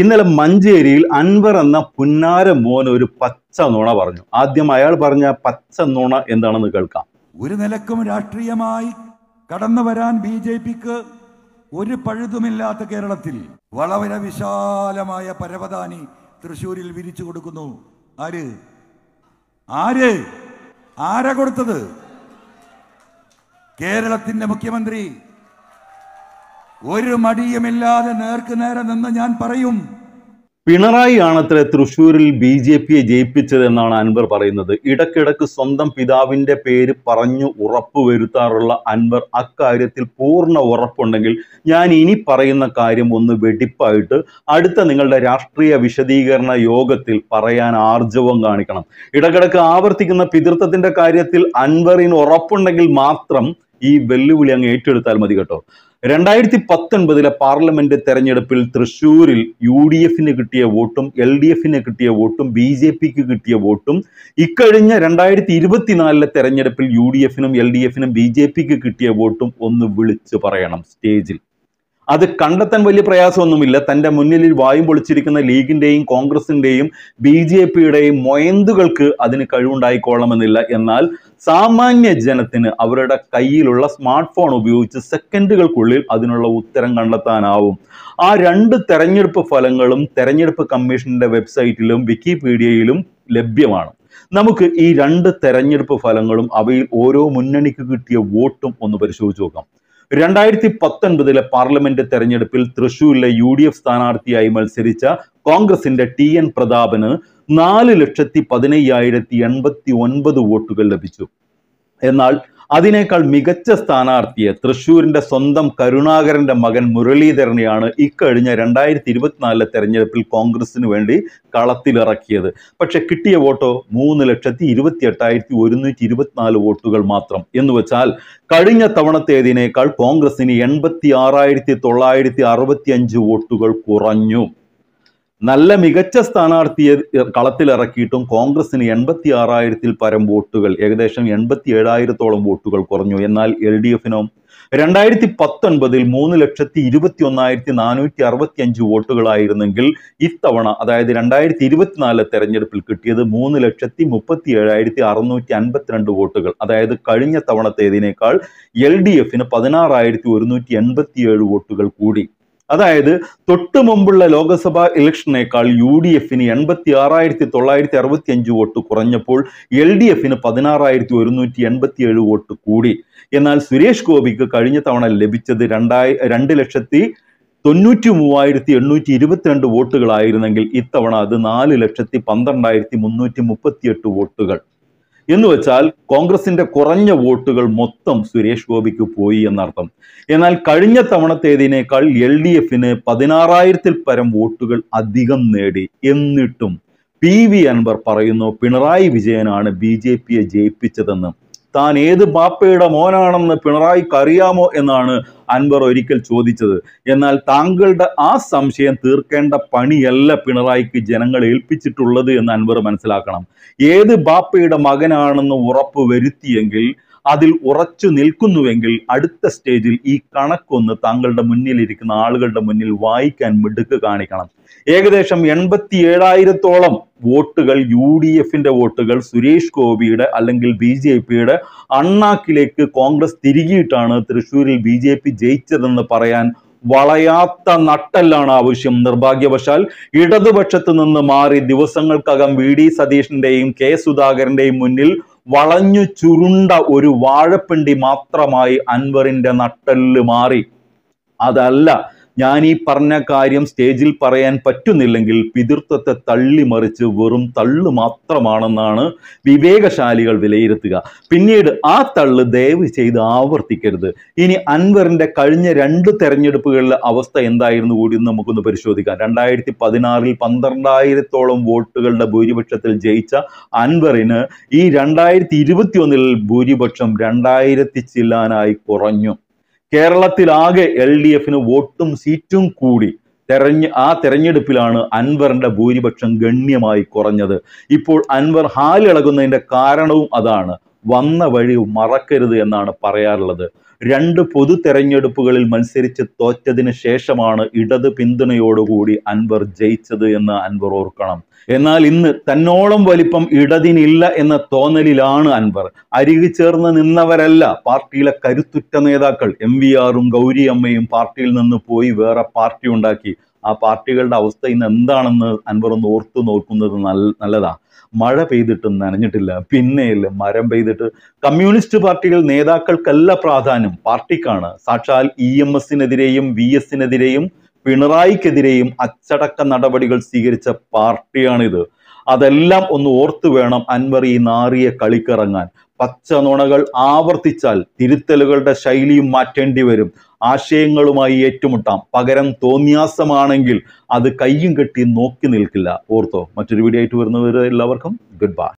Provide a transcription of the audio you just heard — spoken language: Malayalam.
ഇന്നലെ മഞ്ചേരിയിൽ അൻവർ എന്ന പുന്നാര മോൻ ഒരു പച്ച നുണ പറഞ്ഞു ആദ്യം അയാൾ പറഞ്ഞ പച്ച നുണ എന്താണെന്ന് കേൾക്കാം ഒരു നിലക്കും രാഷ്ട്രീയമായി കടന്നു വരാൻ ബി ജെ പിക്ക് ഒരു പഴുതുമില്ലാത്ത കേരളത്തിൽ വളരെ വിശാലമായ പരവതാനി തൃശൂരിൽ വിരിച്ചു കൊടുക്കുന്നു ആര് ആര് ആരാ കൊടുത്തത് കേരളത്തിന്റെ മുഖ്യമന്ത്രി ഒരു മടിയുമില്ലാതെ നേർക്കു നേരെ നിന്ന് ഞാൻ പറയും പിണറായി ആണത്രേ തൃശൂരിൽ ബി ജെ പിയെ ജയിപ്പിച്ചതെന്നാണ് അൻവർ പറയുന്നത് ഇടക്കിടക്ക് സ്വന്തം പിതാവിന്റെ പേര് പറഞ്ഞു ഉറപ്പ് വരുത്താറുള്ള അൻവർ അക്കാര്യത്തിൽ പൂർണ്ണ ഉറപ്പുണ്ടെങ്കിൽ ഞാൻ ഇനി പറയുന്ന കാര്യം ഒന്ന് വെടിപ്പായിട്ട് അടുത്ത നിങ്ങളുടെ രാഷ്ട്രീയ വിശദീകരണ യോഗത്തിൽ പറയാൻ ആർജവം കാണിക്കണം ഇടക്കിടക്ക് ആവർത്തിക്കുന്ന പിതൃത്വത്തിന്റെ കാര്യത്തിൽ അൻവറിന് ഉറപ്പുണ്ടെങ്കിൽ മാത്രം ഈ വെല്ലുവിളി അങ്ങ് ഏറ്റെടുത്താൽ മതി കേട്ടോ രണ്ടായിരത്തി പത്തൊൻപതിലെ പാർലമെന്റ് തെരഞ്ഞെടുപ്പിൽ തൃശൂരിൽ യു ഡി എഫിന് കിട്ടിയ വോട്ടും എൽ ഡി എഫിന് കിട്ടിയ വോട്ടും ബി ജെ പിക്ക് കിട്ടിയ വോട്ടും ഇക്കഴിഞ്ഞ രണ്ടായിരത്തി ഇരുപത്തിനാലിലെ തെരഞ്ഞെടുപ്പിൽ യു ഡി എഫിനും എൽ ഡി എഫിനും ബി ജെ പിക്ക് കിട്ടിയ വോട്ടും ഒന്ന് വിളിച്ചു പറയണം സ്റ്റേജിൽ അത് കണ്ടെത്താൻ വലിയ പ്രയാസമൊന്നുമില്ല തൻ്റെ മുന്നിൽ വായും പൊളിച്ചിരിക്കുന്ന ലീഗിൻ്റെയും കോൺഗ്രസിൻ്റെയും ബി ജെ പിയുടെയും മൊയന്തുകൾക്ക് അതിന് കഴിവുണ്ടായിക്കോളണമെന്നില്ല എന്നാൽ സാമാന്യ ജനത്തിന് അവരുടെ കയ്യിലുള്ള സ്മാർട്ട് ഫോൺ ഉപയോഗിച്ച് സെക്കൻഡുകൾക്കുള്ളിൽ അതിനുള്ള ഉത്തരം കണ്ടെത്താനാവും ആ രണ്ട് തെരഞ്ഞെടുപ്പ് ഫലങ്ങളും തെരഞ്ഞെടുപ്പ് കമ്മീഷന്റെ വെബ്സൈറ്റിലും വിക്കിപീഡിയയിലും ലഭ്യമാണ് നമുക്ക് ഈ രണ്ട് തെരഞ്ഞെടുപ്പ് ഫലങ്ങളും അവയിൽ ഓരോ മുന്നണിക്ക് കിട്ടിയ വോട്ടും ഒന്ന് പരിശോധിച്ച് നോക്കാം രണ്ടായിരത്തി പത്തൊൻപതിലെ പാർലമെന്റ് തെരഞ്ഞെടുപ്പിൽ തൃശൂരിലെ യു ഡി എഫ് സ്ഥാനാർത്ഥിയായി മത്സരിച്ച കോൺഗ്രസിന്റെ ടി എൻ പ്രതാപന് നാല് ലക്ഷത്തി പതിനയ്യായിരത്തി എൺപത്തി ഒൻപത് വോട്ടുകൾ ലഭിച്ചു എന്നാൽ അതിനേക്കാൾ മികച്ച സ്ഥാനാർത്ഥിയെ തൃശൂരിൻ്റെ സ്വന്തം കരുണാകരൻ്റെ മകൻ മുരളീധരനെയാണ് ഇക്കഴിഞ്ഞ രണ്ടായിരത്തി ഇരുപത്തിനാലിലെ തെരഞ്ഞെടുപ്പിൽ കോൺഗ്രസിന് വേണ്ടി കളത്തിലിറക്കിയത് പക്ഷെ കിട്ടിയ വോട്ടോ മൂന്ന് ലക്ഷത്തി ഇരുപത്തി എട്ടായിരത്തി ഒരുന്നൂറ്റി ഇരുപത്തിനാല് വോട്ടുകൾ മാത്രം എന്ന് വെച്ചാൽ കഴിഞ്ഞ തവണത്തേതിനേക്കാൾ കോൺഗ്രസിന് എൺപത്തി ആറായിരത്തി തൊള്ളായിരത്തി അറുപത്തി അഞ്ച് വോട്ടുകൾ കുറഞ്ഞു നല്ല മികച്ച സ്ഥാനാർത്ഥിയെ കളത്തിലിറക്കിയിട്ടും കോൺഗ്രസിന് എൺപത്തി ആറായിരത്തിൽ പരം വോട്ടുകൾ ഏകദേശം എൺപത്തി ഏഴായിരത്തോളം വോട്ടുകൾ കുറഞ്ഞു എന്നാൽ എൽ ഡി എഫിനോ രണ്ടായിരത്തി പത്തൊൻപതിൽ മൂന്ന് ലക്ഷത്തി ഇരുപത്തി ഒന്നായിരത്തി നാനൂറ്റി അറുപത്തി അഞ്ച് വോട്ടുകളായിരുന്നെങ്കിൽ ഇത്തവണ അതായത് രണ്ടായിരത്തി ഇരുപത്തിനാലിലെ തെരഞ്ഞെടുപ്പിൽ കിട്ടിയത് മൂന്ന് ലക്ഷത്തി മുപ്പത്തി ഏഴായിരത്തി അറുന്നൂറ്റി അൻപത്തിരണ്ട് വോട്ടുകൾ അതായത് കഴിഞ്ഞ തവണത്തേതിനേക്കാൾ എൽ ഡി എഫിന് പതിനാറായിരത്തി ഒരുന്നൂറ്റി എൺപത്തി ഏഴ് വോട്ടുകൾ കൂടി അതായത് തൊട്ട് മുമ്പുള്ള ലോക്സഭാ ഇലക്ഷനേക്കാൾ യു ഡി എഫിന് എൺപത്തി ആറായിരത്തി തൊള്ളായിരത്തി അറുപത്തി അഞ്ച് വോട്ട് കുറഞ്ഞപ്പോൾ എൽ ഡി എഫിന് പതിനാറായിരത്തി ഒരുന്നൂറ്റി എൺപത്തി ഏഴ് വോട്ട് കൂടി എന്നാൽ സുരേഷ് ഗോപിക്ക് കഴിഞ്ഞ തവണ ലഭിച്ചത് രണ്ടായി രണ്ട് ലക്ഷത്തി തൊണ്ണൂറ്റി മൂവായിരത്തി എണ്ണൂറ്റി ഇരുപത്തിരണ്ട് വോട്ടുകളായിരുന്നെങ്കിൽ ഇത്തവണ അത് നാല് ലക്ഷത്തി പന്ത്രണ്ടായിരത്തി മുന്നൂറ്റി മുപ്പത്തി എട്ട് വോട്ടുകൾ എന്ന് വെച്ചാൽ കോൺഗ്രസിന്റെ കുറഞ്ഞ വോട്ടുകൾ മൊത്തം സുരേഷ് ഗോപിക്ക് പോയി എന്നർത്ഥം എന്നാൽ കഴിഞ്ഞ തവണത്തേതിനേക്കാൾ എൽ ഡി എഫിന് പതിനാറായിരത്തിൽ പരം വോട്ടുകൾ അധികം നേടി എന്നിട്ടും പി വി അൻവർ പറയുന്നു പിണറായി വിജയനാണ് ബി ജെ പിയെ ജയിപ്പിച്ചതെന്ന് താൻ ഏത് ബാപ്പയുടെ മോനാണെന്ന് പിണറായിക്ക് അറിയാമോ എന്നാണ് അൻവർ ഒരിക്കൽ ചോദിച്ചത് എന്നാൽ താങ്കളുടെ ആ സംശയം തീർക്കേണ്ട പണിയല്ല പിണറായിക്ക് ജനങ്ങൾ ഏൽപ്പിച്ചിട്ടുള്ളത് എന്ന് അൻവർ മനസ്സിലാക്കണം ഏത് ബാപ്പയുടെ മകനാണെന്ന് ഉറപ്പ് വരുത്തിയെങ്കിൽ അതിൽ ഉറച്ചു നിൽക്കുന്നുവെങ്കിൽ അടുത്ത സ്റ്റേജിൽ ഈ കണക്കൊന്ന് താങ്കളുടെ മുന്നിലിരിക്കുന്ന ആളുകളുടെ മുന്നിൽ വായിക്കാൻ മിടുക്ക് കാണിക്കണം ഏകദേശം എൺപത്തി ഏഴായിരത്തോളം വോട്ടുകൾ യു ഡി എഫിന്റെ വോട്ടുകൾ സുരേഷ് ഗോപിയുടെ അല്ലെങ്കിൽ ബി ജെ പിയുടെ അണ്ണാക്കിലേക്ക് കോൺഗ്രസ് തിരികിയിട്ടാണ് തൃശ്ശൂരിൽ ബി ജെ പി ജയിച്ചതെന്ന് പറയാൻ വളയാത്ത നട്ടല്ലാണ് ആവശ്യം നിർഭാഗ്യവശാൽ ഇടതുപക്ഷത്ത് നിന്ന് മാറി ദിവസങ്ങൾക്കകം വി ഡി സതീഷിന്റെയും കെ സുധാകരന്റെയും മുന്നിൽ വളഞ്ഞു ചുരുണ്ട ഒരു വാഴപ്പിണ്ടി മാത്രമായി അൻവറിന്റെ നട്ടെല്ല് മാറി അതല്ല ഞാൻ ഈ പറഞ്ഞ കാര്യം സ്റ്റേജിൽ പറയാൻ പറ്റുന്നില്ലെങ്കിൽ പിതൃത്വത്തെ തള്ളിമറിച്ച് വെറും തള്ളു മാത്രമാണെന്നാണ് വിവേകശാലികൾ വിലയിരുത്തുക പിന്നീട് ആ തള്ളു ദയവ് ചെയ്ത് ആവർത്തിക്കരുത് ഇനി അൻവറിൻ്റെ കഴിഞ്ഞ രണ്ട് തെരഞ്ഞെടുപ്പുകളിലെ അവസ്ഥ എന്തായിരുന്നു കൂടി നമുക്കൊന്ന് പരിശോധിക്കാം രണ്ടായിരത്തി പതിനാറിൽ പന്ത്രണ്ടായിരത്തോളം വോട്ടുകളുടെ ഭൂരിപക്ഷത്തിൽ ജയിച്ച അൻവറിന് ഈ രണ്ടായിരത്തി ഇരുപത്തി ഭൂരിപക്ഷം രണ്ടായിരത്തി ചില്ലാനായി കുറഞ്ഞു കേരളത്തിലാകെ എൽ ഡി എഫിന് വോട്ടും സീറ്റും കൂടി തെരഞ്ഞ് ആ തെരഞ്ഞെടുപ്പിലാണ് അൻവറിന്റെ ഭൂരിപക്ഷം ഗണ്യമായി കുറഞ്ഞത് ഇപ്പോൾ അൻവർ ഹാലിളകുന്നതിന്റെ കാരണവും അതാണ് വന്ന വഴി മറക്കരുത് എന്നാണ് പറയാറുള്ളത് രണ്ട് പൊതു തെരഞ്ഞെടുപ്പുകളിൽ മത്സരിച്ച് തോറ്റതിന് ശേഷമാണ് ഇടത് പിന്തുണയോടുകൂടി അൻവർ ജയിച്ചത് എന്ന് അൻവർ ഓർക്കണം എന്നാൽ ഇന്ന് തന്നോളം വലിപ്പം ഇടതിനില്ല എന്ന തോന്നലിലാണ് അൻവർ അരികു ചേർന്ന് നിന്നവരല്ല പാർട്ടിയിലെ കരുത്തുറ്റ നേതാക്കൾ എം വി ആറും ഗൗരിയമ്മയും പാർട്ടിയിൽ നിന്ന് പോയി വേറെ പാർട്ടി ഉണ്ടാക്കി ആ പാർട്ടികളുടെ അവസ്ഥ ഇന്ന് എന്താണെന്ന് അൻവർ ഒന്ന് ഓർത്തു നോക്കുന്നത് നല്ല നല്ലതാ മഴ പെയ്തിട്ട് നനഞ്ഞിട്ടില്ല പിന്നെയില്ല മരം പെയ്തിട്ട് കമ്മ്യൂണിസ്റ്റ് പാർട്ടികൾ നേതാക്കൾക്കല്ല പ്രാധാന്യം പാർട്ടിക്കാണ് സാക്ഷാൽ ഇ എം എസിനെതിരെയും വി എസിനെതിരെയും പിണറായിക്കെതിരെയും അച്ചടക്ക നടപടികൾ സ്വീകരിച്ച പാർട്ടിയാണിത് അതെല്ലാം ഒന്ന് ഓർത്തു വേണം അൻവർ ഈ നാറിയ കളിക്കിറങ്ങാൻ പച്ച നുണകൾ ആവർത്തിച്ചാൽ തിരുത്തലുകളുടെ ശൈലിയും മാറ്റേണ്ടി വരും ആശയങ്ങളുമായി ഏറ്റുമുട്ടാം പകരം തോന്നിയാസമാണെങ്കിൽ അത് കയ്യും കെട്ടി നോക്കി നിൽക്കില്ല ഓർത്തോ മറ്റൊരു വീഡിയോ ആയിട്ട് വരുന്നവർ എല്ലാവർക്കും ഗുഡ് ബൈ